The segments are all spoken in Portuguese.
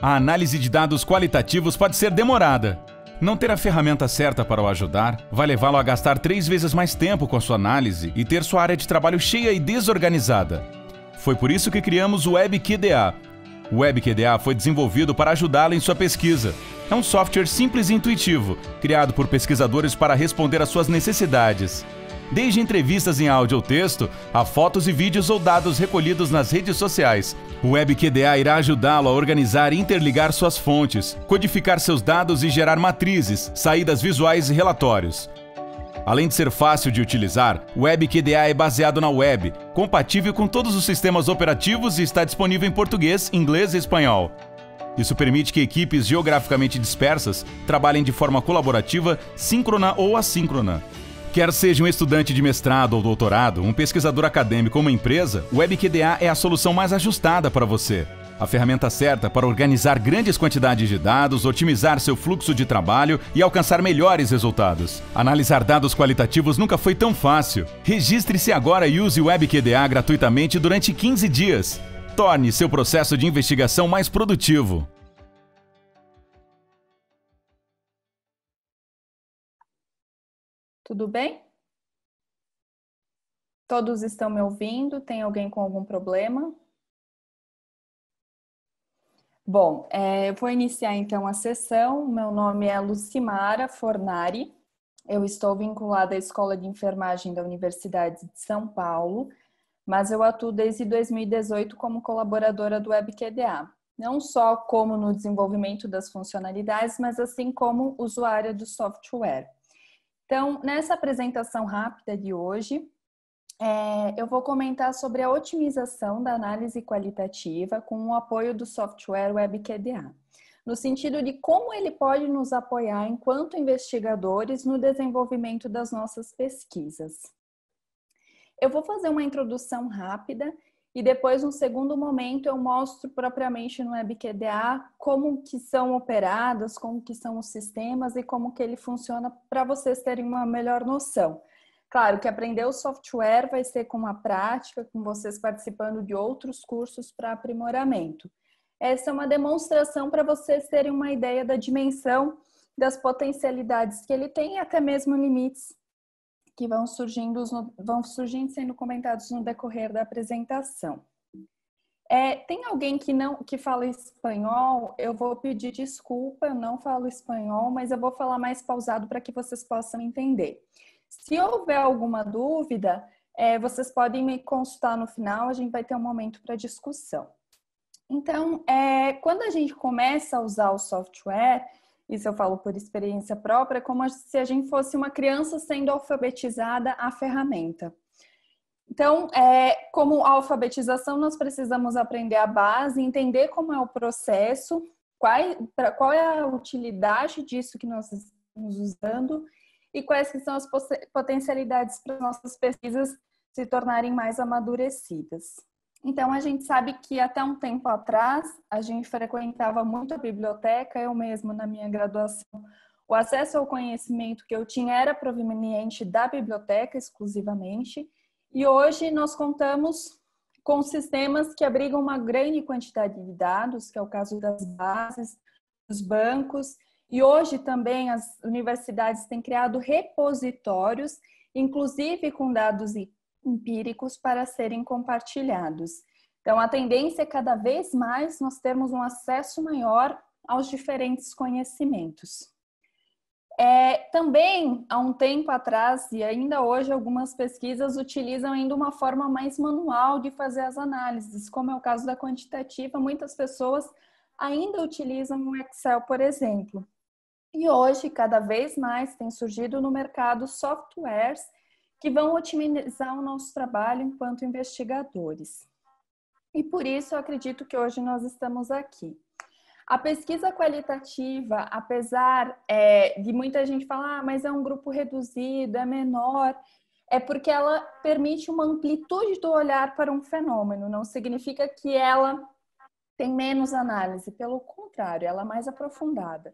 A análise de dados qualitativos pode ser demorada. Não ter a ferramenta certa para o ajudar vai levá-lo a gastar três vezes mais tempo com a sua análise e ter sua área de trabalho cheia e desorganizada. Foi por isso que criamos o WebQDA. O WebQDA foi desenvolvido para ajudá-lo em sua pesquisa. É um software simples e intuitivo, criado por pesquisadores para responder às suas necessidades desde entrevistas em áudio ou texto, a fotos e vídeos ou dados recolhidos nas redes sociais. O WebQDA irá ajudá-lo a organizar e interligar suas fontes, codificar seus dados e gerar matrizes, saídas visuais e relatórios. Além de ser fácil de utilizar, o WebQDA é baseado na web, compatível com todos os sistemas operativos e está disponível em português, inglês e espanhol. Isso permite que equipes geograficamente dispersas trabalhem de forma colaborativa, síncrona ou assíncrona. Quer seja um estudante de mestrado ou doutorado, um pesquisador acadêmico ou uma empresa, o WebQDA é a solução mais ajustada para você. A ferramenta certa para organizar grandes quantidades de dados, otimizar seu fluxo de trabalho e alcançar melhores resultados. Analisar dados qualitativos nunca foi tão fácil. Registre-se agora e use o WebQDA gratuitamente durante 15 dias. Torne seu processo de investigação mais produtivo. Tudo bem? Todos estão me ouvindo? Tem alguém com algum problema? Bom, é, eu vou iniciar então a sessão. Meu nome é Lucimara Fornari. Eu estou vinculada à Escola de Enfermagem da Universidade de São Paulo, mas eu atuo desde 2018 como colaboradora do WebQDA, não só como no desenvolvimento das funcionalidades, mas assim como usuária do software. Então, nessa apresentação rápida de hoje, é, eu vou comentar sobre a otimização da análise qualitativa com o apoio do software WebQDA, no sentido de como ele pode nos apoiar enquanto investigadores no desenvolvimento das nossas pesquisas. Eu vou fazer uma introdução rápida e depois, no segundo momento, eu mostro propriamente no WebQDA como que são operadas, como que são os sistemas e como que ele funciona para vocês terem uma melhor noção. Claro que aprender o software vai ser com a prática, com vocês participando de outros cursos para aprimoramento. Essa é uma demonstração para vocês terem uma ideia da dimensão das potencialidades que ele tem e até mesmo limites que vão surgindo, vão surgindo sendo comentados no decorrer da apresentação. É, tem alguém que não que fala espanhol? Eu vou pedir desculpa, eu não falo espanhol, mas eu vou falar mais pausado para que vocês possam entender. Se houver alguma dúvida, é, vocês podem me consultar no final, a gente vai ter um momento para discussão. Então, é, quando a gente começa a usar o software, isso eu falo por experiência própria, é como se a gente fosse uma criança sendo alfabetizada à ferramenta. Então, é, como alfabetização, nós precisamos aprender a base, entender como é o processo, qual, pra, qual é a utilidade disso que nós estamos usando e quais que são as potencialidades para nossas pesquisas se tornarem mais amadurecidas. Então, a gente sabe que até um tempo atrás, a gente frequentava muito a biblioteca, eu mesmo na minha graduação. O acesso ao conhecimento que eu tinha era proveniente da biblioteca exclusivamente, e hoje nós contamos com sistemas que abrigam uma grande quantidade de dados, que é o caso das bases, dos bancos, e hoje também as universidades têm criado repositórios, inclusive com dados empíricos para serem compartilhados. Então, a tendência é cada vez mais nós termos um acesso maior aos diferentes conhecimentos. É, também, há um tempo atrás, e ainda hoje, algumas pesquisas utilizam ainda uma forma mais manual de fazer as análises, como é o caso da quantitativa, muitas pessoas ainda utilizam o Excel, por exemplo. E hoje, cada vez mais, tem surgido no mercado softwares que vão otimizar o nosso trabalho enquanto investigadores. E por isso eu acredito que hoje nós estamos aqui. A pesquisa qualitativa, apesar é, de muita gente falar, ah, mas é um grupo reduzido, é menor, é porque ela permite uma amplitude do olhar para um fenômeno. Não significa que ela tem menos análise, pelo contrário, ela é mais aprofundada.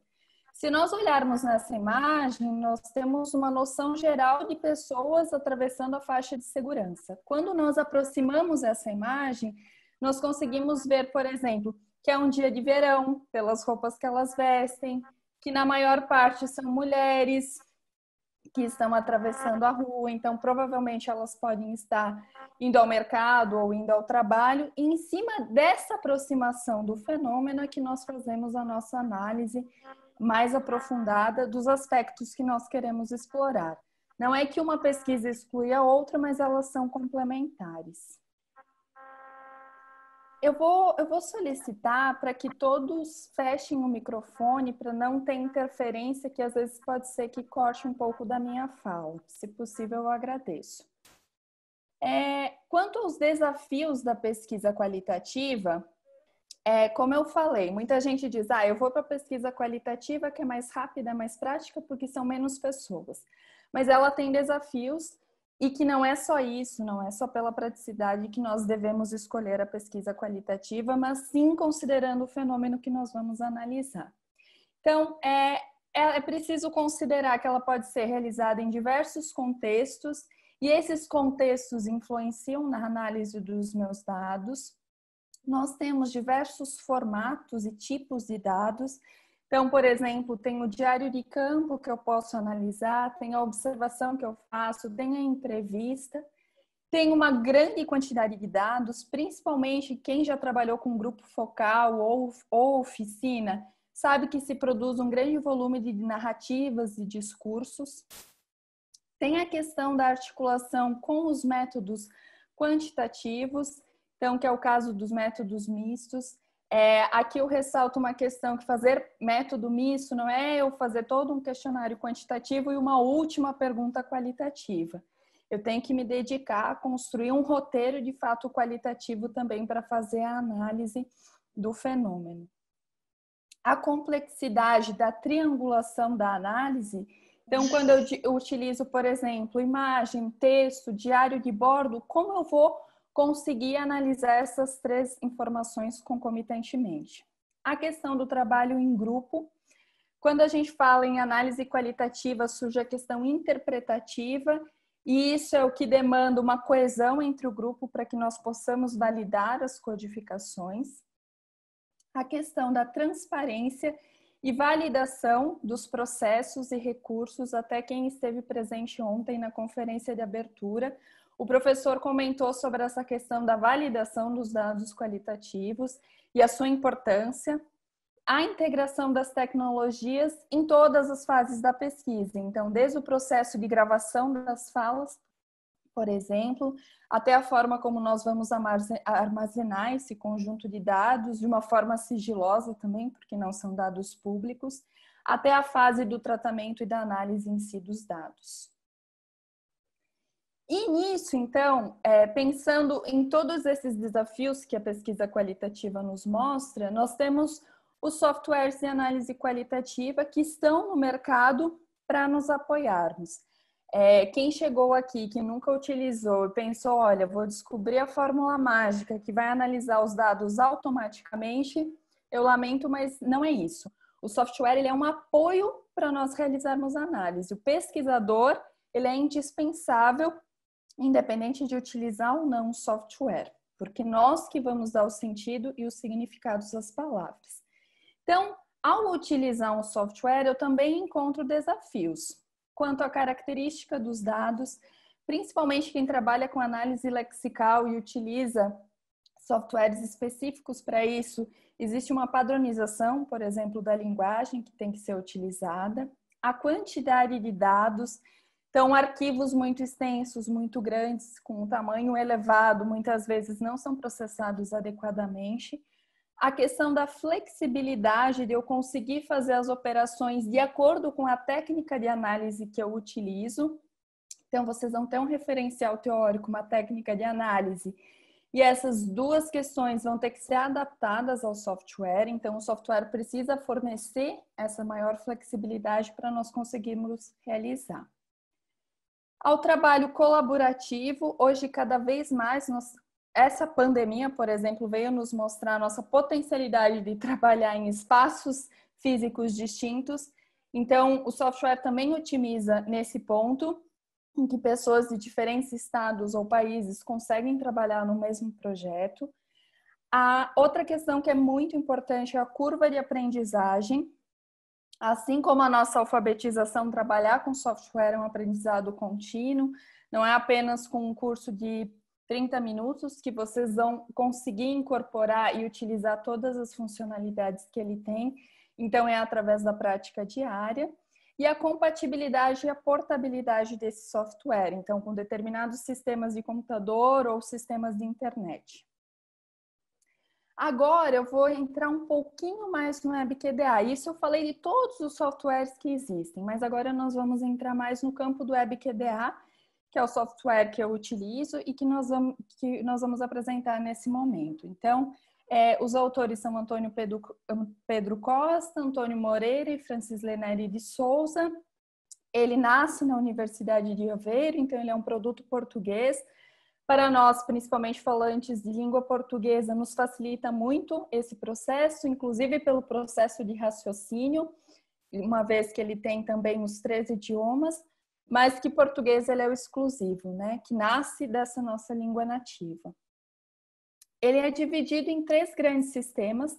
Se nós olharmos nessa imagem, nós temos uma noção geral de pessoas atravessando a faixa de segurança. Quando nós aproximamos essa imagem, nós conseguimos ver, por exemplo, que é um dia de verão, pelas roupas que elas vestem, que na maior parte são mulheres que estão atravessando a rua, então provavelmente elas podem estar indo ao mercado ou indo ao trabalho, e em cima dessa aproximação do fenômeno é que nós fazemos a nossa análise mais aprofundada dos aspectos que nós queremos explorar. Não é que uma pesquisa exclui a outra, mas elas são complementares. Eu vou, eu vou solicitar para que todos fechem o microfone para não ter interferência, que às vezes pode ser que corte um pouco da minha fala. Se possível, eu agradeço. É, quanto aos desafios da pesquisa qualitativa, é, como eu falei, muita gente diz: ah, eu vou para a pesquisa qualitativa, que é mais rápida, é mais prática, porque são menos pessoas. Mas ela tem desafios e que não é só isso, não é só pela praticidade que nós devemos escolher a pesquisa qualitativa, mas sim considerando o fenômeno que nós vamos analisar. Então, é, é, é preciso considerar que ela pode ser realizada em diversos contextos, e esses contextos influenciam na análise dos meus dados nós temos diversos formatos e tipos de dados. Então, por exemplo, tem o diário de campo que eu posso analisar, tem a observação que eu faço, tem a entrevista. Tem uma grande quantidade de dados, principalmente quem já trabalhou com grupo focal ou, ou oficina, sabe que se produz um grande volume de narrativas e discursos. Tem a questão da articulação com os métodos quantitativos então que é o caso dos métodos mistos. É, aqui eu ressalto uma questão que fazer método misto não é eu fazer todo um questionário quantitativo e uma última pergunta qualitativa. Eu tenho que me dedicar a construir um roteiro de fato qualitativo também para fazer a análise do fenômeno. A complexidade da triangulação da análise então, quando eu utilizo, por exemplo, imagem, texto, diário de bordo, como eu vou conseguir analisar essas três informações concomitantemente. A questão do trabalho em grupo. Quando a gente fala em análise qualitativa, surge a questão interpretativa, e isso é o que demanda uma coesão entre o grupo para que nós possamos validar as codificações. A questão da transparência e validação dos processos e recursos, até quem esteve presente ontem na conferência de abertura, o professor comentou sobre essa questão da validação dos dados qualitativos e a sua importância, a integração das tecnologias em todas as fases da pesquisa. Então, desde o processo de gravação das falas, por exemplo, até a forma como nós vamos armazenar esse conjunto de dados de uma forma sigilosa também, porque não são dados públicos, até a fase do tratamento e da análise em si dos dados. E nisso, então, é, pensando em todos esses desafios que a pesquisa qualitativa nos mostra, nós temos os softwares de análise qualitativa que estão no mercado para nos apoiarmos. É, quem chegou aqui que nunca utilizou e pensou, olha, vou descobrir a fórmula mágica que vai analisar os dados automaticamente, eu lamento, mas não é isso. O software ele é um apoio para nós realizarmos análise. O pesquisador ele é indispensável independente de utilizar ou não o software, porque nós que vamos dar o sentido e os significados às palavras. Então, ao utilizar um software, eu também encontro desafios quanto à característica dos dados, principalmente quem trabalha com análise lexical e utiliza softwares específicos para isso. Existe uma padronização, por exemplo, da linguagem que tem que ser utilizada, a quantidade de dados então, arquivos muito extensos, muito grandes, com um tamanho elevado, muitas vezes não são processados adequadamente. A questão da flexibilidade, de eu conseguir fazer as operações de acordo com a técnica de análise que eu utilizo. Então, vocês vão ter um referencial teórico, uma técnica de análise. E essas duas questões vão ter que ser adaptadas ao software. Então, o software precisa fornecer essa maior flexibilidade para nós conseguirmos realizar ao trabalho colaborativo. Hoje, cada vez mais, nós, essa pandemia, por exemplo, veio nos mostrar a nossa potencialidade de trabalhar em espaços físicos distintos. Então, o software também otimiza nesse ponto, em que pessoas de diferentes estados ou países conseguem trabalhar no mesmo projeto. A outra questão que é muito importante é a curva de aprendizagem, Assim como a nossa alfabetização, trabalhar com software é um aprendizado contínuo, não é apenas com um curso de 30 minutos que vocês vão conseguir incorporar e utilizar todas as funcionalidades que ele tem. Então, é através da prática diária e a compatibilidade e a portabilidade desse software, então, com determinados sistemas de computador ou sistemas de internet. Agora eu vou entrar um pouquinho mais no WebQDA. Isso eu falei de todos os softwares que existem, mas agora nós vamos entrar mais no campo do WebQDA, que é o software que eu utilizo e que nós vamos, que nós vamos apresentar nesse momento. Então, é, os autores são Antônio Pedro, Pedro, Costa, Antônio Moreira e Francis Leneri de Souza. Ele nasce na Universidade de Aveiro, então ele é um produto português para nós, principalmente falantes de língua portuguesa, nos facilita muito esse processo, inclusive pelo processo de raciocínio, uma vez que ele tem também os três idiomas, mas que português ele é o exclusivo, né? Que nasce dessa nossa língua nativa. Ele é dividido em três grandes sistemas,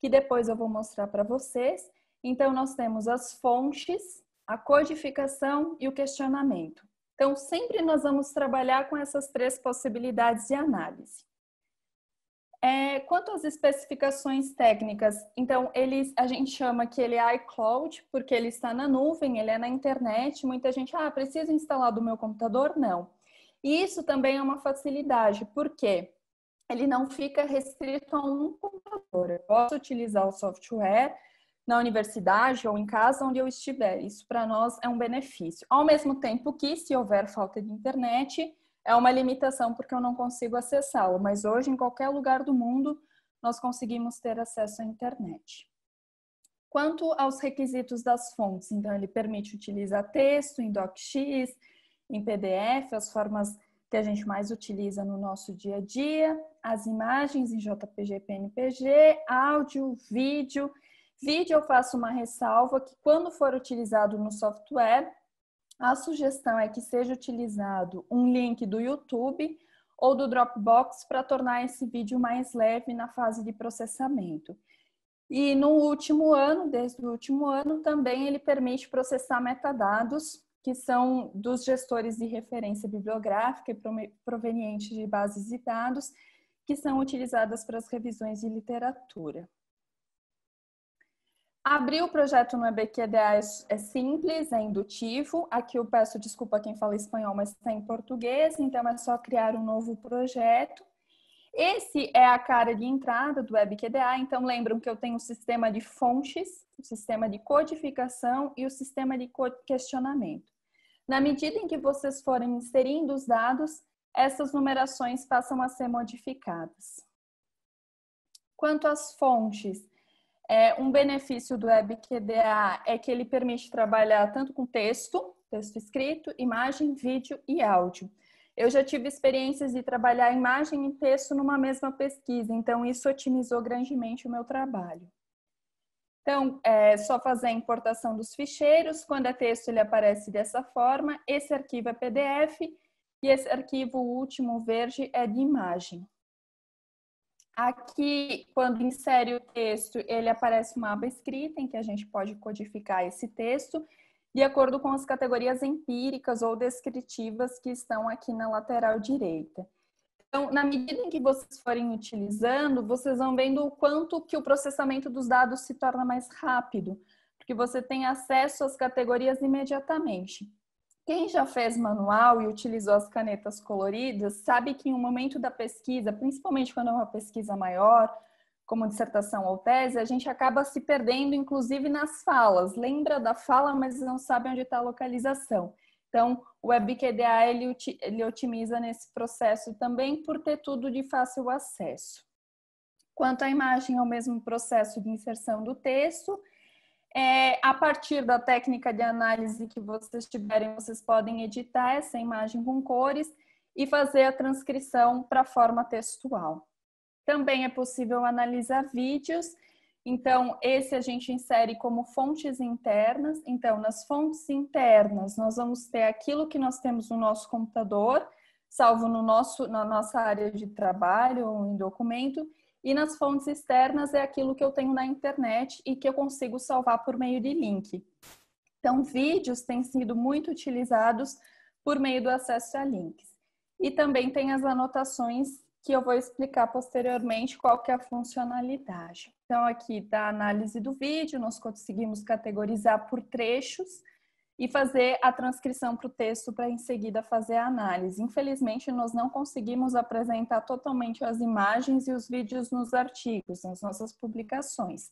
que depois eu vou mostrar para vocês. Então, nós temos as fontes, a codificação e o questionamento. Então, sempre nós vamos trabalhar com essas três possibilidades de análise. É, quanto às especificações técnicas, então ele, a gente chama que ele é iCloud, porque ele está na nuvem, ele é na internet, muita gente, ah, preciso instalar do meu computador? Não. E isso também é uma facilidade, porque ele não fica restrito a um computador. Eu posso utilizar o software na universidade ou em casa onde eu estiver. Isso para nós é um benefício. Ao mesmo tempo que, se houver falta de internet, é uma limitação porque eu não consigo acessá-lo, mas hoje, em qualquer lugar do mundo, nós conseguimos ter acesso à internet. Quanto aos requisitos das fontes, então, ele permite utilizar texto em DocX, em PDF, as formas que a gente mais utiliza no nosso dia a dia, as imagens em JPG, PNPG, áudio, vídeo Vide, eu faço uma ressalva que quando for utilizado no software, a sugestão é que seja utilizado um link do YouTube ou do Dropbox para tornar esse vídeo mais leve na fase de processamento. E no último ano, desde o último ano, também ele permite processar metadados que são dos gestores de referência bibliográfica e provenientes de bases de dados que são utilizadas para as revisões de literatura. Abrir o projeto no EBQDA é, é simples, é indutivo. Aqui eu peço desculpa a quem fala espanhol, mas está em português, então é só criar um novo projeto. Esse é a cara de entrada do WebQDA, então lembram que eu tenho o um sistema de fontes, o um sistema de codificação e o um sistema de questionamento. Na medida em que vocês forem inserindo os dados, essas numerações passam a ser modificadas. Quanto às fontes, é, um benefício do WebQDA é que ele permite trabalhar tanto com texto, texto escrito, imagem, vídeo e áudio. Eu já tive experiências de trabalhar imagem e texto numa mesma pesquisa, então isso otimizou grandemente o meu trabalho. Então, é só fazer a importação dos ficheiros. Quando é texto, ele aparece dessa forma. Esse arquivo é PDF e esse arquivo, o último verde, é de imagem. Aqui, quando insere o texto, ele aparece uma aba escrita em que a gente pode codificar esse texto de acordo com as categorias empíricas ou descritivas que estão aqui na lateral direita. Então, na medida em que vocês forem utilizando, vocês vão vendo o quanto que o processamento dos dados se torna mais rápido, porque você tem acesso às categorias imediatamente. Quem já fez manual e utilizou as canetas coloridas sabe que em um momento da pesquisa, principalmente quando é uma pesquisa maior, como dissertação ou tese, a gente acaba se perdendo, inclusive nas falas. Lembra da fala, mas não sabe onde está a localização. Então, o WebQDA ele, ele otimiza nesse processo também por ter tudo de fácil acesso. Quanto à imagem, é o mesmo processo de inserção do texto é, a partir da técnica de análise que vocês tiverem, vocês podem editar essa imagem com cores e fazer a transcrição para forma textual. Também é possível analisar vídeos. Então, esse a gente insere como fontes internas. Então, nas fontes internas, nós vamos ter aquilo que nós temos no nosso computador, salvo no nosso, na nossa área de trabalho ou em documento, e nas fontes externas é aquilo que eu tenho na internet e que eu consigo salvar por meio de link. Então, vídeos têm sido muito utilizados por meio do acesso a links. E também tem as anotações que eu vou explicar posteriormente qual que é a funcionalidade. Então, aqui está a análise do vídeo, nós conseguimos categorizar por trechos e fazer a transcrição para o texto para em seguida fazer a análise. Infelizmente, nós não conseguimos apresentar totalmente as imagens e os vídeos nos artigos, nas nossas publicações.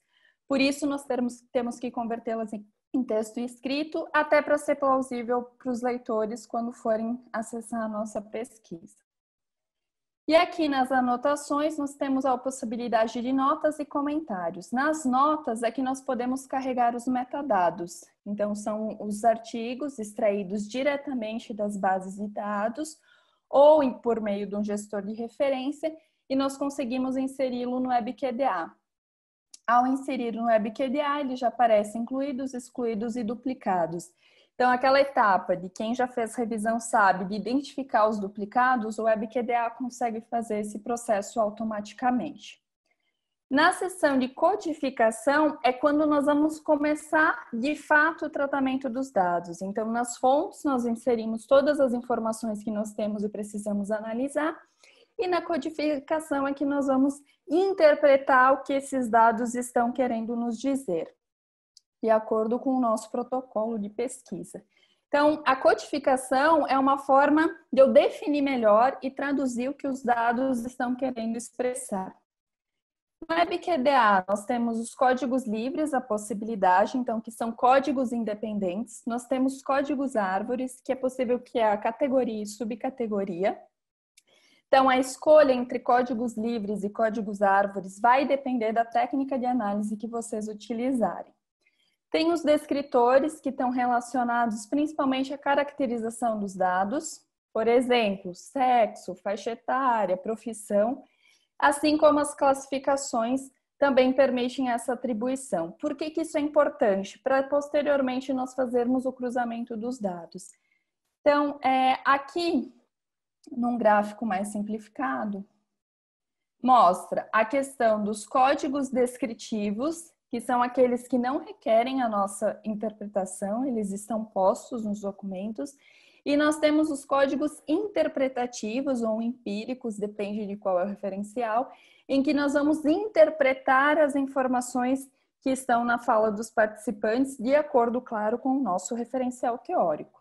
Por isso, nós temos, temos que convertê-las em, em, texto escrito, até para ser plausível para os leitores quando forem acessar a nossa pesquisa. E aqui nas anotações nós temos a possibilidade de notas e comentários. Nas notas é que nós podemos carregar os metadados. Então são os artigos extraídos diretamente das bases de dados ou por meio de um gestor de referência e nós conseguimos inseri-lo no WebQDA. Ao inserir no WebQDA, ele já aparece incluídos, excluídos e duplicados. Então, aquela etapa de quem já fez revisão sabe de identificar os duplicados, o WebQDA consegue fazer esse processo automaticamente. Na sessão de codificação é quando nós vamos começar de fato o tratamento dos dados. Então, nas fontes, nós inserimos todas as informações que nós temos e precisamos analisar, e na codificação é que nós vamos interpretar o que esses dados estão querendo nos dizer de acordo com o nosso protocolo de pesquisa. Então, a codificação é uma forma de eu definir melhor e traduzir o que os dados estão querendo expressar. No WebQDA, nós temos os códigos livres, a possibilidade, então, que são códigos independentes. Nós temos códigos árvores, que é possível que a categoria e subcategoria. Então, a escolha entre códigos livres e códigos árvores vai depender da técnica de análise que vocês utilizarem. Tem os descritores, que estão relacionados principalmente à caracterização dos dados, por exemplo, sexo, faixa etária, profissão, assim como as classificações também permitem essa atribuição. Por que, que isso é importante? Para posteriormente nós fazermos o cruzamento dos dados. Então, é, aqui, num gráfico mais simplificado, mostra a questão dos códigos descritivos que são aqueles que não requerem a nossa interpretação, eles estão postos nos documentos. E nós temos os códigos interpretativos ou empíricos, depende de qual é o referencial, em que nós vamos interpretar as informações que estão na fala dos participantes, de acordo, claro, com o nosso referencial teórico.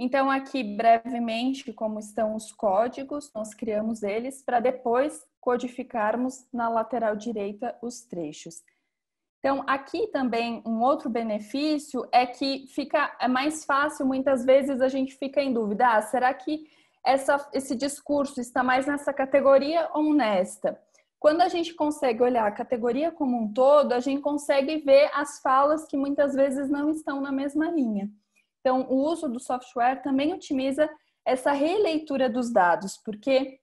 Então, aqui brevemente, como estão os códigos, nós criamos eles para depois codificarmos na lateral direita os trechos. Então, aqui também um outro benefício é que fica é mais fácil, muitas vezes a gente fica em dúvida, ah, será que essa, esse discurso está mais nessa categoria ou nesta? Quando a gente consegue olhar a categoria como um todo, a gente consegue ver as falas que muitas vezes não estão na mesma linha. Então, o uso do software também otimiza essa releitura dos dados, porque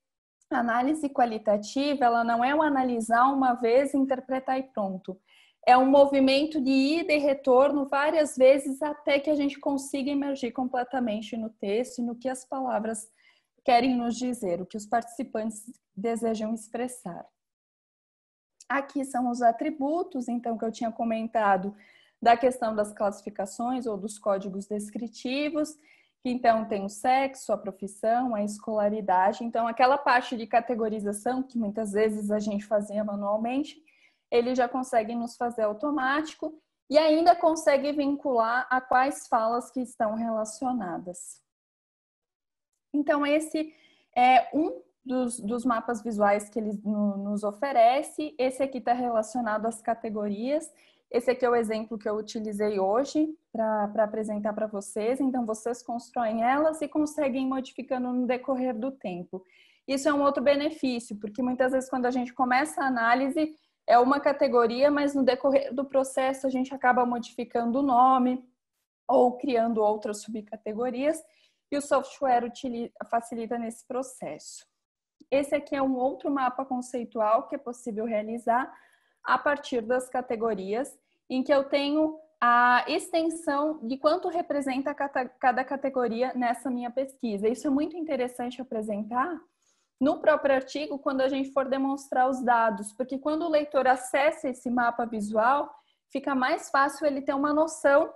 a análise qualitativa ela não é um analisar uma vez, interpretar e pronto. É um movimento de ida e retorno várias vezes até que a gente consiga emergir completamente no texto e no que as palavras querem nos dizer, o que os participantes desejam expressar. Aqui são os atributos, então, que eu tinha comentado, da questão das classificações ou dos códigos descritivos, que então tem o sexo, a profissão, a escolaridade. Então, aquela parte de categorização que muitas vezes a gente fazia manualmente, ele já consegue nos fazer automático e ainda consegue vincular a quais falas que estão relacionadas. Então, esse é um dos, dos mapas visuais que ele nos oferece. Esse aqui está relacionado às categorias esse aqui é o exemplo que eu utilizei hoje para apresentar para vocês. Então, vocês constroem elas e conseguem modificando no decorrer do tempo. Isso é um outro benefício, porque muitas vezes quando a gente começa a análise, é uma categoria, mas no decorrer do processo a gente acaba modificando o nome ou criando outras subcategorias e o software facilita nesse processo. Esse aqui é um outro mapa conceitual que é possível realizar a partir das categorias em que eu tenho a extensão de quanto representa cada categoria nessa minha pesquisa. Isso é muito interessante apresentar no próprio artigo quando a gente for demonstrar os dados, porque quando o leitor acessa esse mapa visual, fica mais fácil ele ter uma noção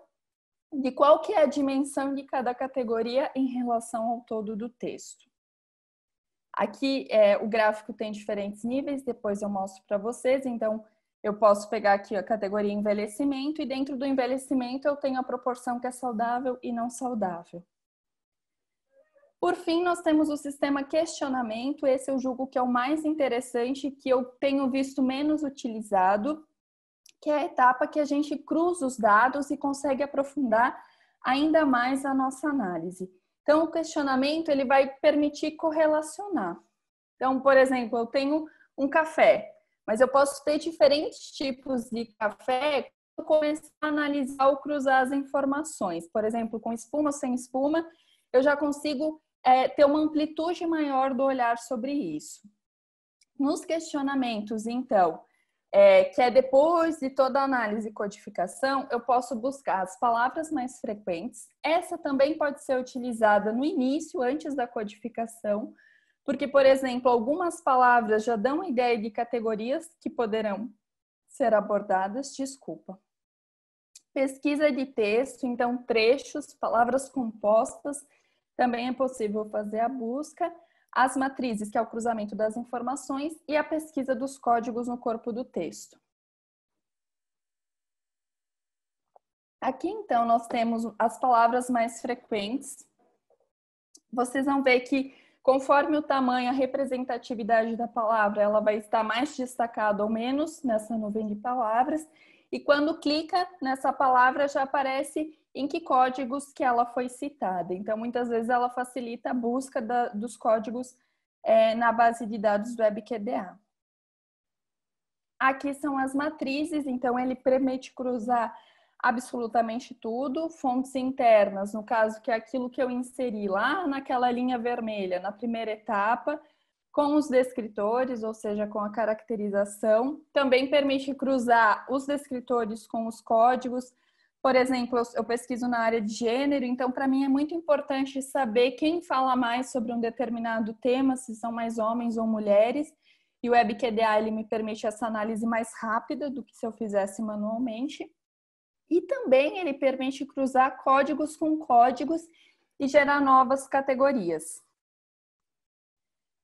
de qual que é a dimensão de cada categoria em relação ao todo do texto. Aqui é, o gráfico tem diferentes níveis, depois eu mostro para vocês, então eu posso pegar aqui a categoria envelhecimento e dentro do envelhecimento eu tenho a proporção que é saudável e não saudável. Por fim, nós temos o sistema questionamento. Esse eu julgo que é o mais interessante, que eu tenho visto menos utilizado, que é a etapa que a gente cruza os dados e consegue aprofundar ainda mais a nossa análise. Então, o questionamento ele vai permitir correlacionar. Então, por exemplo, eu tenho um café. Mas eu posso ter diferentes tipos de café começar a analisar ou cruzar as informações. Por exemplo, com espuma ou sem espuma, eu já consigo é, ter uma amplitude maior do olhar sobre isso. Nos questionamentos, então, é, que é depois de toda a análise e codificação, eu posso buscar as palavras mais frequentes. Essa também pode ser utilizada no início, antes da codificação, porque, por exemplo, algumas palavras já dão ideia de categorias que poderão ser abordadas, desculpa. Pesquisa de texto, então trechos, palavras compostas, também é possível fazer a busca. As matrizes, que é o cruzamento das informações, e a pesquisa dos códigos no corpo do texto. Aqui, então, nós temos as palavras mais frequentes. Vocês vão ver que Conforme o tamanho, a representatividade da palavra, ela vai estar mais destacada ou menos nessa nuvem de palavras. E quando clica nessa palavra, já aparece em que códigos que ela foi citada. Então, muitas vezes ela facilita a busca da, dos códigos é, na base de dados do WebQDA. Aqui são as matrizes, então ele permite cruzar absolutamente tudo, fontes internas, no caso que é aquilo que eu inseri lá naquela linha vermelha, na primeira etapa, com os descritores, ou seja, com a caracterização. Também permite cruzar os descritores com os códigos. Por exemplo, eu pesquiso na área de gênero, então para mim é muito importante saber quem fala mais sobre um determinado tema, se são mais homens ou mulheres. E o WebQDA ele me permite essa análise mais rápida do que se eu fizesse manualmente. E também ele permite cruzar códigos com códigos e gerar novas categorias.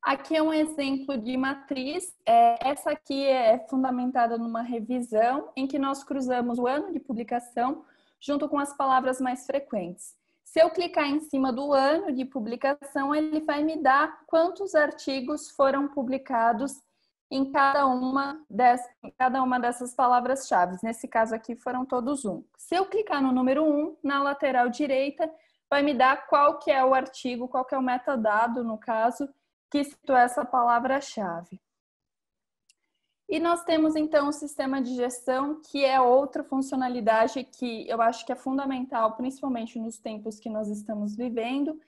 Aqui é um exemplo de matriz. É, essa aqui é fundamentada numa revisão em que nós cruzamos o ano de publicação junto com as palavras mais frequentes. Se eu clicar em cima do ano de publicação, ele vai me dar quantos artigos foram publicados em cada uma, dessas, cada uma dessas palavras-chave. Nesse caso aqui foram todos um. Se eu clicar no número 1, um, na lateral direita, vai me dar qual que é o artigo, qual que é o metadado, no caso, que situa essa palavra-chave. E nós temos então o sistema de gestão, que é outra funcionalidade que eu acho que é fundamental, principalmente nos tempos que nós estamos vivendo,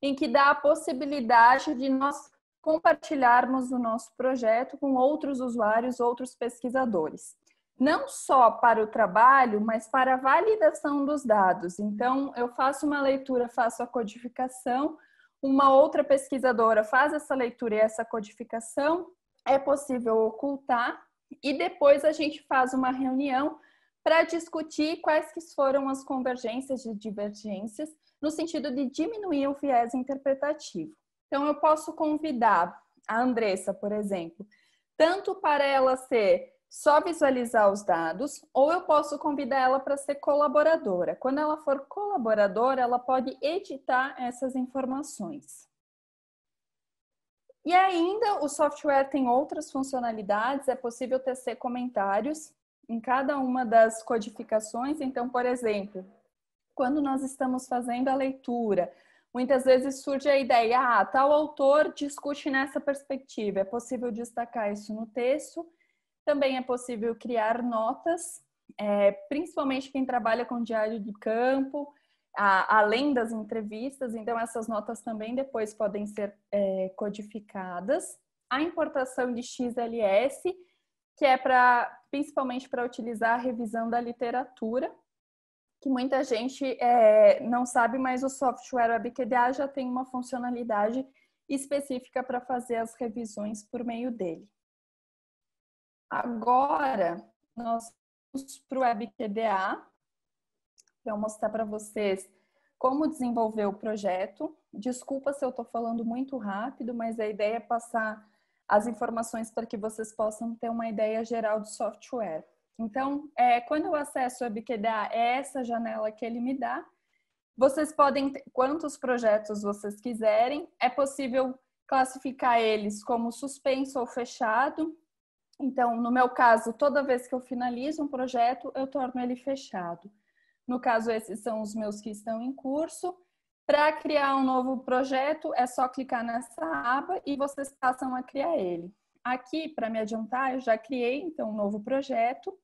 em que dá a possibilidade de nós compartilharmos o nosso projeto com outros usuários, outros pesquisadores. Não só para o trabalho, mas para a validação dos dados. Então, eu faço uma leitura, faço a codificação, uma outra pesquisadora faz essa leitura e essa codificação, é possível ocultar, e depois a gente faz uma reunião para discutir quais que foram as convergências e divergências no sentido de diminuir o viés interpretativo. Então, eu posso convidar a Andressa, por exemplo, tanto para ela ser só visualizar os dados, ou eu posso convidar ela para ser colaboradora. Quando ela for colaboradora, ela pode editar essas informações. E ainda o software tem outras funcionalidades, é possível tecer comentários em cada uma das codificações. Então, por exemplo, quando nós estamos fazendo a leitura muitas vezes surge a ideia, ah, tal autor discute nessa perspectiva. É possível destacar isso no texto. Também é possível criar notas, é, principalmente quem trabalha com diário de campo, a, além das entrevistas. Então, essas notas também depois podem ser é, codificadas. A importação de XLS, que é para principalmente para utilizar a revisão da literatura que muita gente é, não sabe, mas o software WebQDA já tem uma funcionalidade específica para fazer as revisões por meio dele. Agora, nós vamos para o WebQDA. vou mostrar para vocês como desenvolver o projeto. Desculpa se eu estou falando muito rápido, mas a ideia é passar as informações para que vocês possam ter uma ideia geral do software. Então, é, quando eu acesso o BQDA, é essa janela que ele me dá. Vocês podem ter quantos projetos vocês quiserem. É possível classificar eles como suspenso ou fechado. Então, no meu caso, toda vez que eu finalizo um projeto, eu torno ele fechado. No caso, esses são os meus que estão em curso. Para criar um novo projeto, é só clicar nessa aba e vocês passam a criar ele. Aqui, para me adiantar, eu já criei então um novo projeto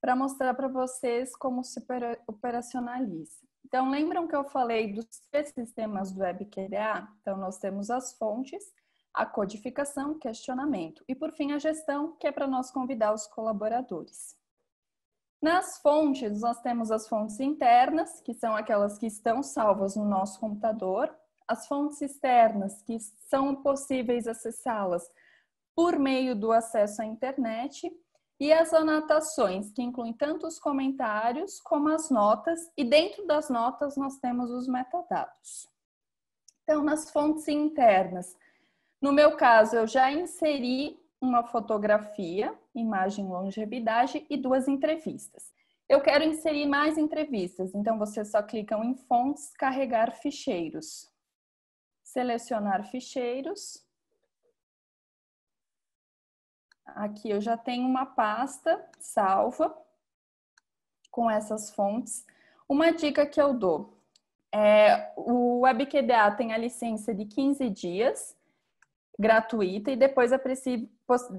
para mostrar para vocês como se operacionaliza. Então, lembram que eu falei dos três sistemas do WebQDA? Então, nós temos as fontes, a codificação, questionamento e, por fim, a gestão, que é para nós convidar os colaboradores. Nas fontes, nós temos as fontes internas, que são aquelas que estão salvas no nosso computador, as fontes externas, que são possíveis acessá-las por meio do acesso à internet, e as anotações, que incluem tanto os comentários como as notas, e dentro das notas nós temos os metadados. Então, nas fontes internas, no meu caso, eu já inseri uma fotografia, imagem longevidade e duas entrevistas. Eu quero inserir mais entrevistas, então vocês só clicam em fontes, carregar ficheiros. Selecionar ficheiros, Aqui eu já tenho uma pasta salva com essas fontes. Uma dica que eu dou é o WebQDA tem a licença de 15 dias gratuita e depois é,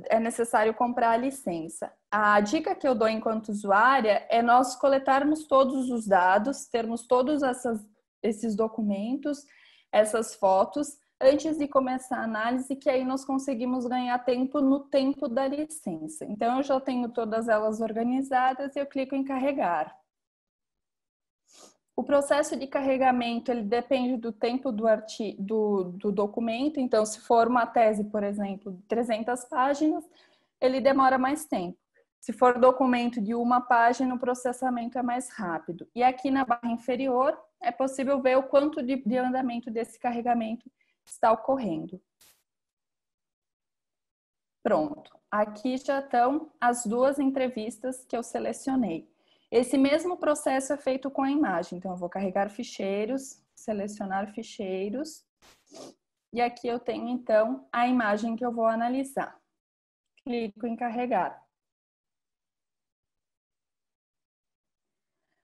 é necessário comprar a licença. A dica que eu dou enquanto usuária é nós coletarmos todos os dados, termos todos essas, esses documentos, essas fotos antes de começar a análise, que aí nós conseguimos ganhar tempo no tempo da licença. Então, eu já tenho todas elas organizadas e eu clico em carregar. O processo de carregamento ele depende do tempo do, arti do, do documento. Então, se for uma tese, por exemplo, de 300 páginas, ele demora mais tempo. Se for documento de uma página, o processamento é mais rápido. E aqui na barra inferior é possível ver o quanto de, de andamento desse carregamento está ocorrendo. Pronto, aqui já estão as duas entrevistas que eu selecionei. Esse mesmo processo é feito com a imagem, então eu vou carregar ficheiros, selecionar ficheiros, e aqui eu tenho então a imagem que eu vou analisar. Clico em carregar.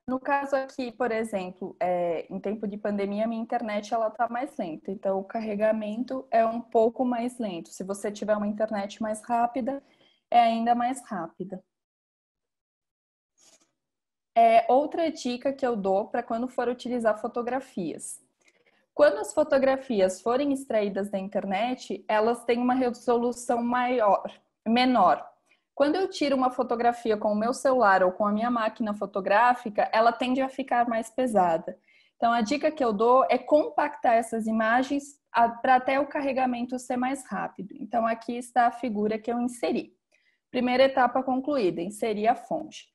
No caso aqui, por exemplo, é, em tempo de pandemia, minha internet ela está mais lenta, então o carregamento é um pouco mais lento. Se você tiver uma internet mais rápida, é ainda mais rápida. É, outra dica que eu dou para quando for utilizar fotografias. Quando as fotografias forem extraídas da internet, elas têm uma resolução maior, menor, quando eu tiro uma fotografia com o meu celular ou com a minha máquina fotográfica, ela tende a ficar mais pesada. Então, a dica que eu dou é compactar essas imagens para até o carregamento ser mais rápido. Então, aqui está a figura que eu inseri. Primeira etapa concluída: inserir a fonte.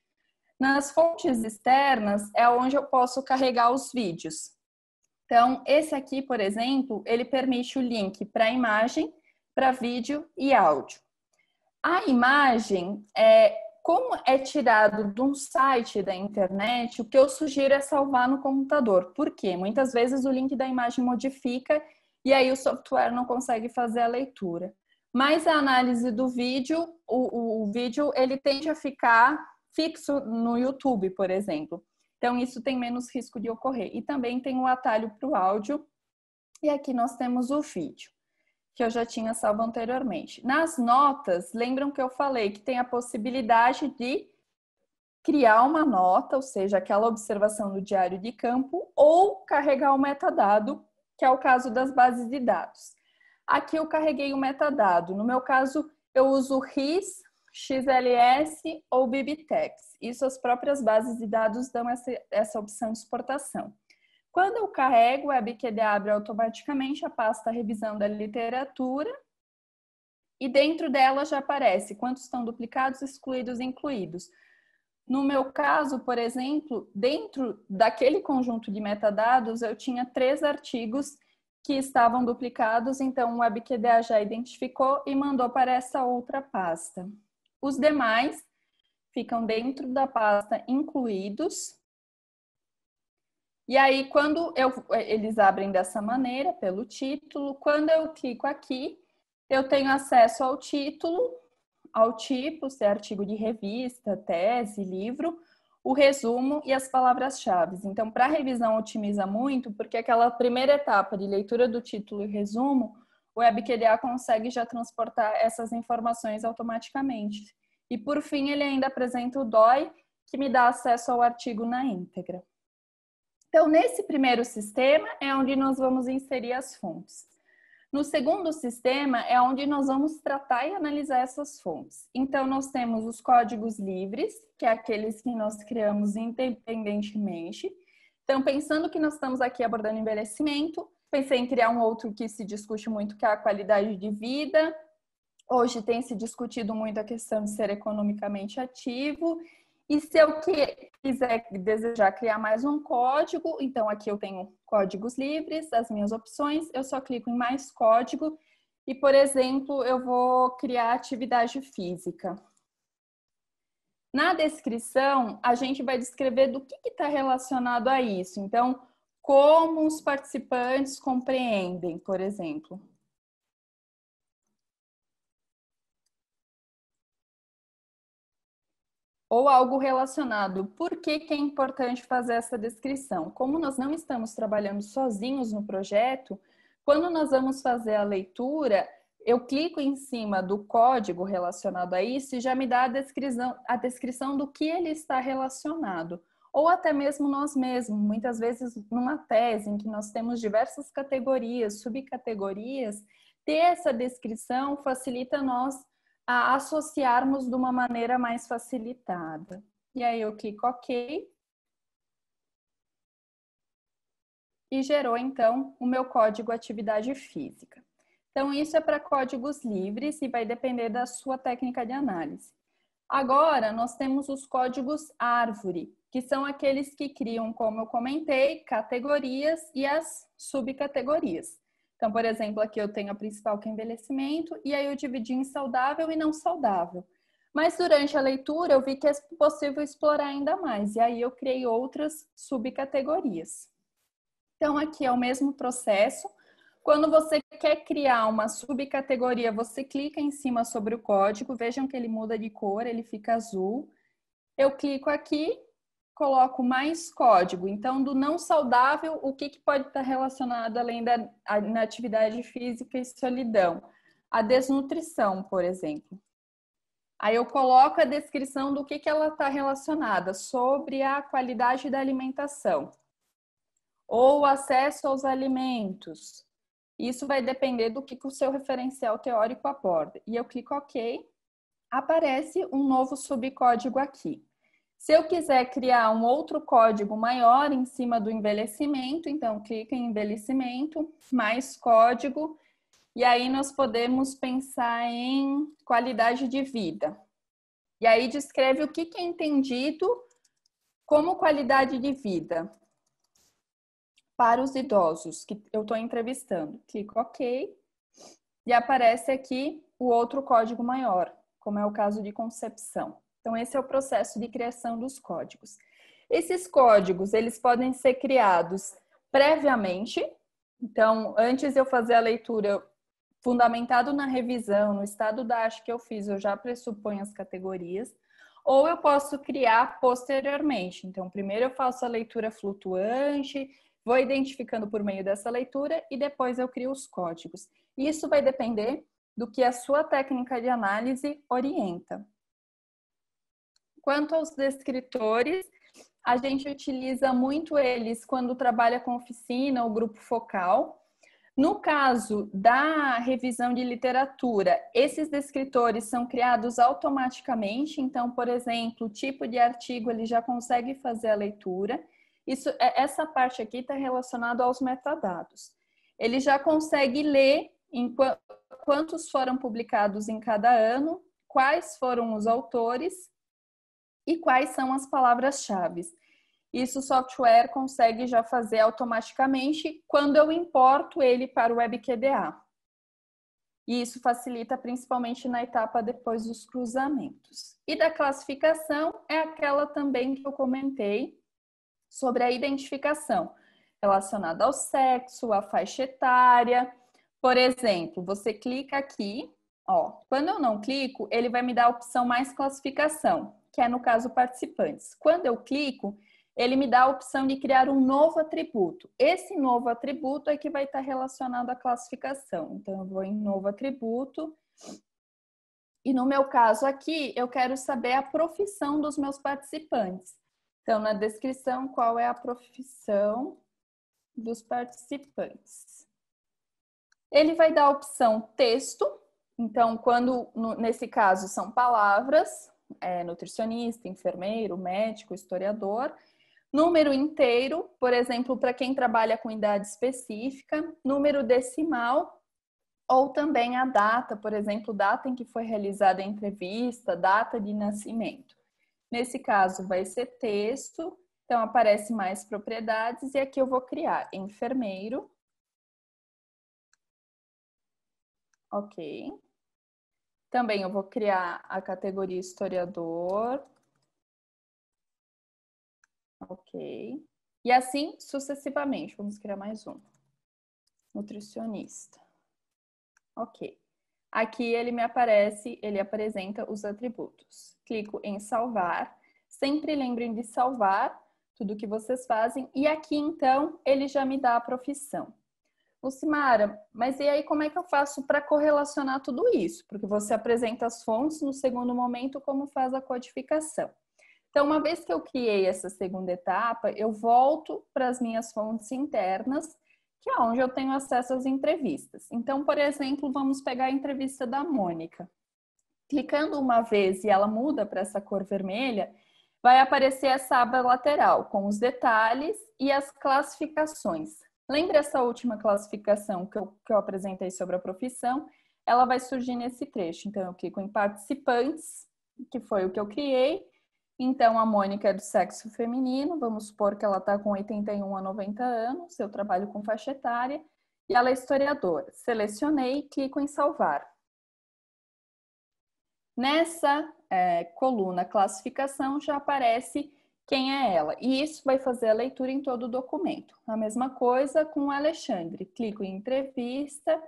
Nas fontes externas é onde eu posso carregar os vídeos. Então, esse aqui, por exemplo, ele permite o link para imagem, para vídeo e áudio. A imagem é como é tirado de um site da internet, o que eu sugiro é salvar no computador. Por quê? Muitas vezes o link da imagem modifica e aí o software não consegue fazer a leitura. Mas a análise do vídeo, o, o, o vídeo ele tende a ficar fixo no YouTube, por exemplo. Então isso tem menos risco de ocorrer. E também tem o atalho para o áudio. E aqui nós temos o vídeo que eu já tinha salvo anteriormente. Nas notas, lembram que eu falei que tem a possibilidade de criar uma nota, ou seja, aquela observação do diário de campo, ou carregar o metadado, que é o caso das bases de dados. Aqui eu carreguei o metadado. No meu caso, eu uso RIS, XLS ou BibTeX. Isso as próprias bases de dados dão essa, essa opção de exportação. Quando eu carrego, o WebQD abre automaticamente a pasta tá revisão da literatura e dentro dela já aparece quantos estão duplicados, excluídos e incluídos. No meu caso, por exemplo, dentro daquele conjunto de metadados, eu tinha três artigos que estavam duplicados, então o WebQDA já identificou e mandou para essa outra pasta. Os demais ficam dentro da pasta incluídos e aí, quando eu, eles abrem dessa maneira, pelo título, quando eu clico aqui, eu tenho acesso ao título, ao tipo, se é artigo de revista, tese, livro, o resumo e as palavras-chave. Então, para revisão otimiza muito, porque aquela primeira etapa de leitura do título e resumo, o WebQDA consegue já transportar essas informações automaticamente. E por fim, ele ainda apresenta o DOI, que me dá acesso ao artigo na íntegra. Então, nesse primeiro sistema é onde nós vamos inserir as fontes. No segundo sistema é onde nós vamos tratar e analisar essas fontes. Então, nós temos os códigos livres, que é aqueles que nós criamos independentemente. Então, pensando que nós estamos aqui abordando envelhecimento, pensei em criar um outro que se discute muito, que é a qualidade de vida. Hoje tem se discutido muito a questão de ser economicamente ativo e se eu que, quiser desejar criar mais um código, então aqui eu tenho códigos livres, as minhas opções, eu só clico em mais código e, por exemplo, eu vou criar atividade física. Na descrição, a gente vai descrever do que está relacionado a isso. Então, como os participantes compreendem, por exemplo. ou algo relacionado. Por que, que é importante fazer essa descrição? Como nós não estamos trabalhando sozinhos no projeto, quando nós vamos fazer a leitura, eu clico em cima do código relacionado a isso e já me dá a descrição, a descrição do que ele está relacionado. Ou até mesmo nós mesmos, muitas vezes numa tese em que nós temos diversas categorias, subcategorias, ter essa descrição facilita nós a associarmos de uma maneira mais facilitada. E aí eu clico OK. E gerou então o meu código atividade física. Então isso é para códigos livres e vai depender da sua técnica de análise. Agora nós temos os códigos árvore, que são aqueles que criam, como eu comentei, categorias e as subcategorias. Então, por exemplo, aqui eu tenho a principal que é envelhecimento, e aí eu dividi em saudável e não saudável. Mas durante a leitura eu vi que é possível explorar ainda mais, e aí eu criei outras subcategorias. Então, aqui é o mesmo processo. Quando você quer criar uma subcategoria, você clica em cima sobre o código, vejam que ele muda de cor, ele fica azul. Eu clico aqui coloco mais código. Então, do não saudável, o que, que pode estar relacionado além da inatividade física e solidão? A desnutrição, por exemplo. Aí eu coloco a descrição do que, que ela está relacionada, sobre a qualidade da alimentação ou acesso aos alimentos. Isso vai depender do que, que o seu referencial teórico aborda. E eu clico OK, aparece um novo subcódigo aqui. Se eu quiser criar um outro código maior em cima do envelhecimento, então clica em envelhecimento, mais código, e aí nós podemos pensar em qualidade de vida. E aí descreve o que, que é entendido como qualidade de vida para os idosos que eu estou entrevistando. Clico OK e aparece aqui o outro código maior, como é o caso de concepção. Então esse é o processo de criação dos códigos. Esses códigos, eles podem ser criados previamente. Então, antes de eu fazer a leitura fundamentado na revisão, no estado da arte que eu fiz, eu já pressuponho as categorias, ou eu posso criar posteriormente. Então, primeiro eu faço a leitura flutuante, vou identificando por meio dessa leitura e depois eu crio os códigos. Isso vai depender do que a sua técnica de análise orienta. Quanto aos descritores, a gente utiliza muito eles quando trabalha com oficina ou grupo focal. No caso da revisão de literatura, esses descritores são criados automaticamente, então, por exemplo, o tipo de artigo ele já consegue fazer a leitura. Isso, é, essa parte aqui está relacionada aos metadados. Ele já consegue ler em quantos foram publicados em cada ano, quais foram os autores e quais são as palavras-chave. Isso o software consegue já fazer automaticamente quando eu importo ele para o WebQDA. E isso facilita principalmente na etapa depois dos cruzamentos. E da classificação é aquela também que eu comentei sobre a identificação relacionada ao sexo, à faixa etária. Por exemplo, você clica aqui, ó. Quando eu não clico, ele vai me dar a opção mais classificação que é no caso participantes. Quando eu clico, ele me dá a opção de criar um novo atributo. Esse novo atributo é que vai estar relacionado à classificação. Então, eu vou em novo atributo. E no meu caso aqui, eu quero saber a profissão dos meus participantes. Então, na descrição, qual é a profissão dos participantes. Ele vai dar a opção texto. Então, quando, nesse caso, são palavras, é, nutricionista, enfermeiro, médico, historiador. Número inteiro, por exemplo, para quem trabalha com idade específica, número decimal, ou também a data, por exemplo, data em que foi realizada a entrevista, data de nascimento. Nesse caso, vai ser texto, então aparece mais propriedades, e aqui eu vou criar enfermeiro. Ok. Também eu vou criar a categoria historiador. Ok. E assim sucessivamente. Vamos criar mais um. Nutricionista. Ok. Aqui ele me aparece, ele apresenta os atributos. Clico em salvar. Sempre lembrem de salvar tudo que vocês fazem. E aqui, então, ele já me dá a profissão. Lucimara, mas e aí como é que eu faço para correlacionar tudo isso? Porque você apresenta as fontes no segundo momento, como faz a codificação. Então, uma vez que eu criei essa segunda etapa, eu volto para as minhas fontes internas, que é onde eu tenho acesso às entrevistas. Então, por exemplo, vamos pegar a entrevista da Mônica. Clicando uma vez e ela muda para essa cor vermelha, vai aparecer essa aba lateral com os detalhes e as classificações. Lembra essa última classificação que eu, que eu apresentei sobre a profissão? Ela vai surgir nesse trecho. Então, eu clico em participantes, que foi o que eu criei. Então, a Mônica é do sexo feminino, vamos supor que ela está com 81 a 90 anos, eu trabalho com faixa etária, e ela é historiadora. Selecionei, clico em salvar. Nessa é, coluna classificação já aparece quem é ela. E isso vai fazer a leitura em todo o documento. A mesma coisa com o Alexandre. Clico em entrevista,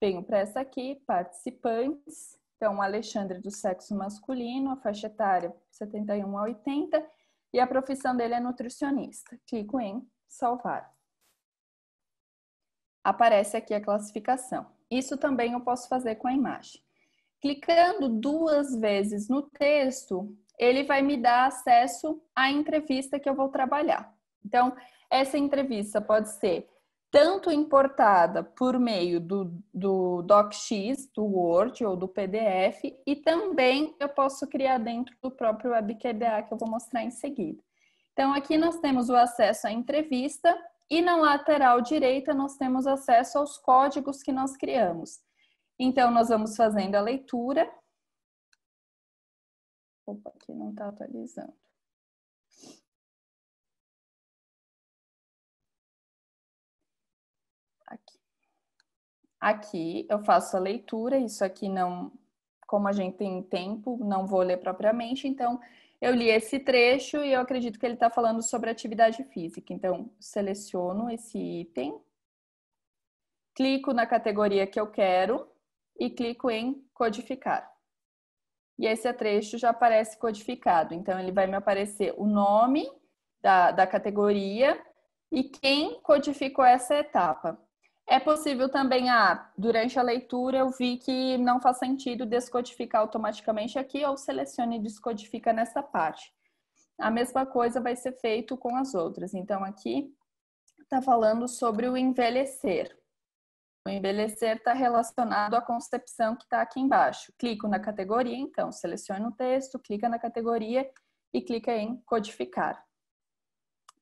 venho para essa aqui, participantes. Então, Alexandre do sexo masculino, a faixa etária 71 a 80, e a profissão dele é nutricionista. Clico em salvar. Aparece aqui a classificação. Isso também eu posso fazer com a imagem. Clicando duas vezes no texto, ele vai me dar acesso à entrevista que eu vou trabalhar. Então, essa entrevista pode ser tanto importada por meio do, do DocX, do Word ou do PDF, e também eu posso criar dentro do próprio WebQDA que eu vou mostrar em seguida. Então, aqui nós temos o acesso à entrevista e na lateral direita nós temos acesso aos códigos que nós criamos. Então, nós vamos fazendo a leitura Opa, aqui não está atualizando. Aqui. aqui eu faço a leitura, isso aqui não, como a gente tem tempo, não vou ler propriamente, então eu li esse trecho e eu acredito que ele está falando sobre atividade física. Então, seleciono esse item, clico na categoria que eu quero e clico em codificar e esse trecho já aparece codificado. Então, ele vai me aparecer o nome da, da categoria e quem codificou essa etapa. É possível também, ah, durante a leitura eu vi que não faz sentido descodificar automaticamente aqui, ou selecione e descodifica nessa parte. A mesma coisa vai ser feito com as outras. Então, aqui está falando sobre o envelhecer. O envelhecer está relacionado à concepção que está aqui embaixo. Clico na categoria, então, seleciono o texto, clica na categoria e clica em codificar.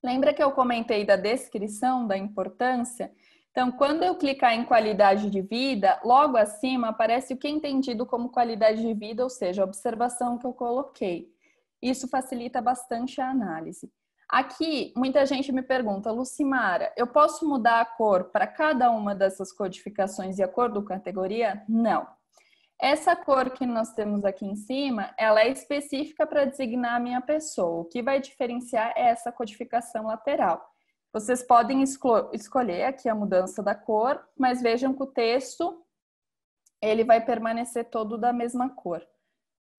Lembra que eu comentei da descrição, da importância? Então, quando eu clicar em qualidade de vida, logo acima aparece o que é entendido como qualidade de vida, ou seja, a observação que eu coloquei. Isso facilita bastante a análise. Aqui, muita gente me pergunta, Lucimara, eu posso mudar a cor para cada uma dessas codificações e a cor do categoria? Não. Essa cor que nós temos aqui em cima, ela é específica para designar a minha pessoa. O que vai diferenciar é essa codificação lateral. Vocês podem escolher aqui a mudança da cor, mas vejam que o texto ele vai permanecer todo da mesma cor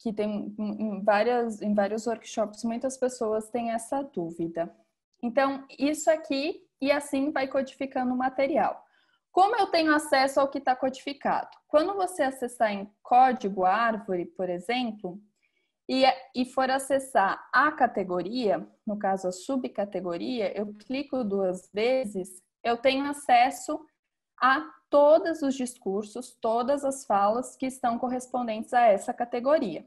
que tem em, várias, em vários workshops muitas pessoas têm essa dúvida. Então, isso aqui e assim vai codificando o material. Como eu tenho acesso ao que está codificado? Quando você acessar em código árvore, por exemplo, e, e for acessar a categoria, no caso a subcategoria, eu uhum. clico duas vezes, eu tenho acesso a todos os discursos, todas as falas que estão correspondentes a essa categoria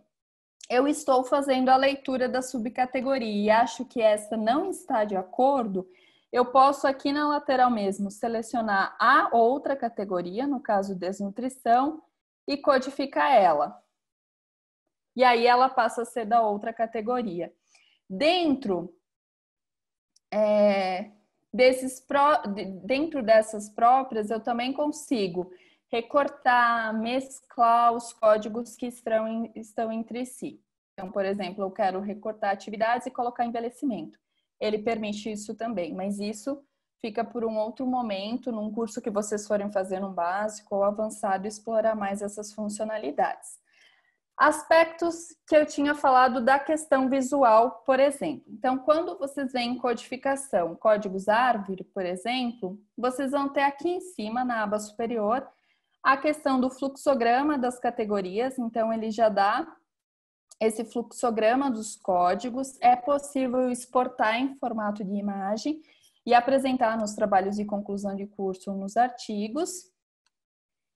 eu estou fazendo a leitura da subcategoria e acho que essa não está de acordo, eu posso aqui na lateral mesmo selecionar a outra categoria, no caso desnutrição, e codificar ela. E aí ela passa a ser da outra categoria. Dentro é, desses dentro dessas próprias, eu também consigo recortar, mesclar os códigos que estão, em, estão entre si. Então, por exemplo, eu quero recortar atividades e colocar envelhecimento. Ele permite isso também, mas isso fica por um outro momento, num curso que vocês forem fazer um básico ou avançado, explorar mais essas funcionalidades. Aspectos que eu tinha falado da questão visual, por exemplo. Então, quando vocês veem codificação, códigos árvore, por exemplo, vocês vão ter aqui em cima, na aba superior, a questão do fluxograma das categorias, então ele já dá esse fluxograma dos códigos, é possível exportar em formato de imagem e apresentar nos trabalhos de conclusão de curso nos artigos.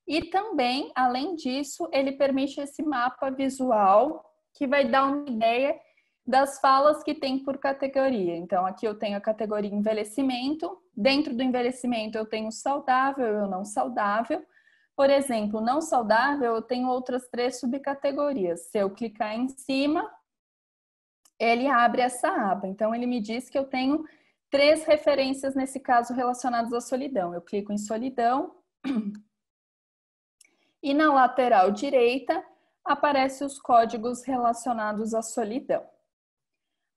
E também, além disso, ele permite esse mapa visual que vai dar uma ideia das falas que tem por categoria. Então, aqui eu tenho a categoria envelhecimento, dentro do envelhecimento eu tenho saudável, eu não saudável, por exemplo, não saudável, eu tenho outras três subcategorias. Se eu clicar em cima, ele abre essa aba. Então, ele me diz que eu tenho três referências, nesse caso, relacionadas à solidão. Eu clico em solidão. E na lateral direita, aparecem os códigos relacionados à solidão.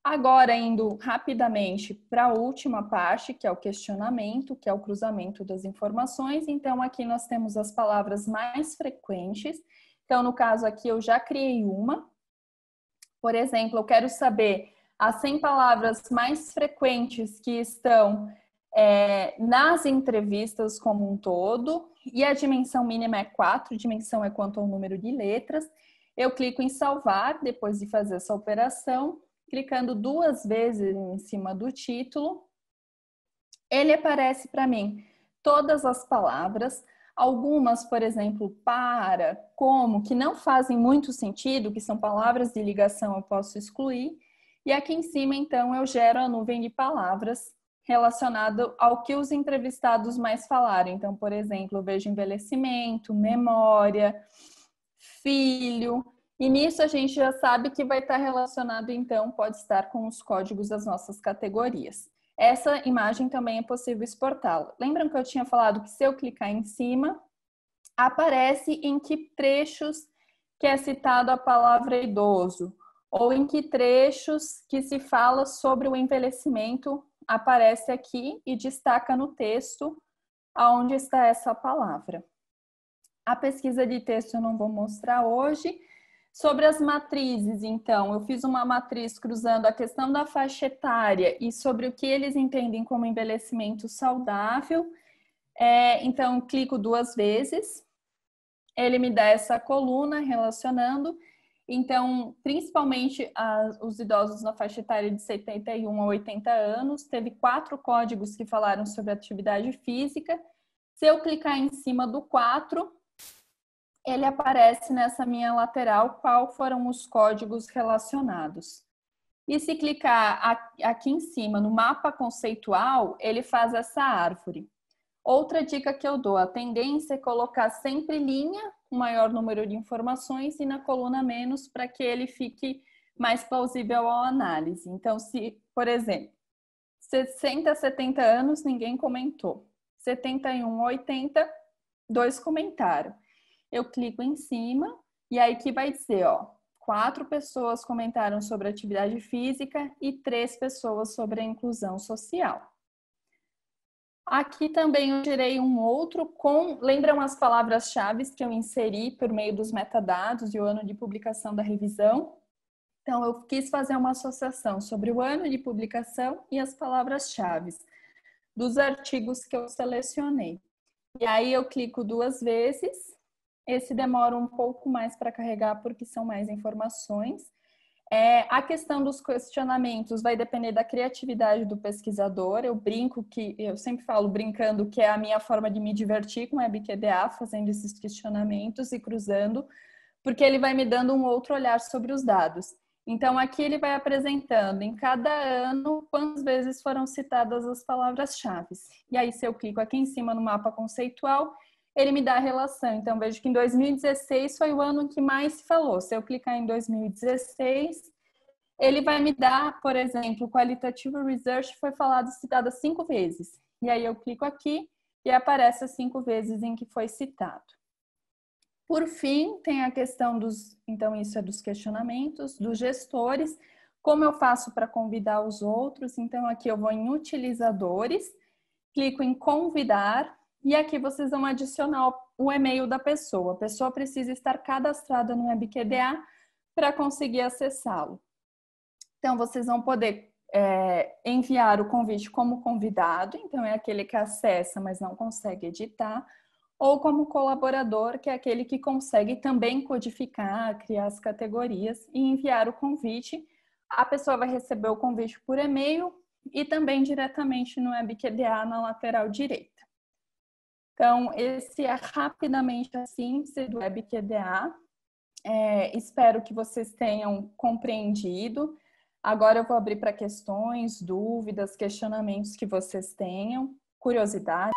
Agora, indo rapidamente para a última parte, que é o questionamento, que é o cruzamento das informações. Então, aqui nós temos as palavras mais frequentes. Então, no caso aqui, eu já criei uma. Por exemplo, eu quero saber as 100 palavras mais frequentes que estão é, nas entrevistas como um todo. E a dimensão mínima é 4, dimensão é quanto ao número de letras. Eu clico em salvar depois de fazer essa operação clicando duas vezes em cima do título, ele aparece para mim todas as palavras, algumas, por exemplo, para, como, que não fazem muito sentido, que são palavras de ligação, eu posso excluir. E aqui em cima, então, eu gero a nuvem de palavras relacionado ao que os entrevistados mais falaram. Então, por exemplo, eu vejo envelhecimento, memória, filho, e nisso a gente já sabe que vai estar relacionado, então, pode estar com os códigos das nossas categorias. Essa imagem também é possível exportá-la. Lembram que eu tinha falado que se eu clicar em cima, aparece em que trechos que é citado a palavra idoso ou em que trechos que se fala sobre o envelhecimento aparece aqui e destaca no texto aonde está essa palavra. A pesquisa de texto eu não vou mostrar hoje, Sobre as matrizes, então, eu fiz uma matriz cruzando a questão da faixa etária e sobre o que eles entendem como envelhecimento saudável. É, então, clico duas vezes, ele me dá essa coluna relacionando. Então, principalmente a, os idosos na faixa etária de 71 a 80 anos, teve quatro códigos que falaram sobre atividade física. Se eu clicar em cima do 4, ele aparece nessa minha lateral qual foram os códigos relacionados. E se clicar aqui em cima no mapa conceitual, ele faz essa árvore. Outra dica que eu dou, a tendência é colocar sempre linha, o maior número de informações, e na coluna menos, para que ele fique mais plausível à análise. Então, se, por exemplo, 60, 70 anos, ninguém comentou. 71, 80, dois comentaram eu clico em cima e aí que vai dizer, ó, quatro pessoas comentaram sobre atividade física e três pessoas sobre a inclusão social. Aqui também eu gerei um outro com, lembram as palavras-chave que eu inseri por meio dos metadados e o ano de publicação da revisão? Então eu quis fazer uma associação sobre o ano de publicação e as palavras-chave dos artigos que eu selecionei. E aí eu clico duas vezes esse demora um pouco mais para carregar porque são mais informações. É, a questão dos questionamentos vai depender da criatividade do pesquisador. Eu brinco que, eu sempre falo brincando, que é a minha forma de me divertir com o WebQDA, fazendo esses questionamentos e cruzando, porque ele vai me dando um outro olhar sobre os dados. Então, aqui ele vai apresentando em cada ano quantas vezes foram citadas as palavras-chave. E aí, se eu clico aqui em cima no mapa conceitual, ele me dá a relação. Então, vejo que em 2016 foi o ano que mais se falou. Se eu clicar em 2016, ele vai me dar, por exemplo, qualitativo research foi falado, citado cinco vezes. E aí eu clico aqui e aparece as cinco vezes em que foi citado. Por fim, tem a questão dos, então isso é dos questionamentos, dos gestores, como eu faço para convidar os outros? Então aqui eu vou em utilizadores, clico em convidar, e aqui vocês vão adicionar o e-mail da pessoa. A pessoa precisa estar cadastrada no WebQDA para conseguir acessá-lo. Então, vocês vão poder é, enviar o convite como convidado, então é aquele que acessa, mas não consegue editar, ou como colaborador, que é aquele que consegue também codificar, criar as categorias e enviar o convite. A pessoa vai receber o convite por e-mail e também diretamente no WebQDA na lateral direita. Então, esse é rapidamente assim, a síntese do WebQDA. É, espero que vocês tenham compreendido. Agora eu vou abrir para questões, dúvidas, questionamentos que vocês tenham, curiosidade.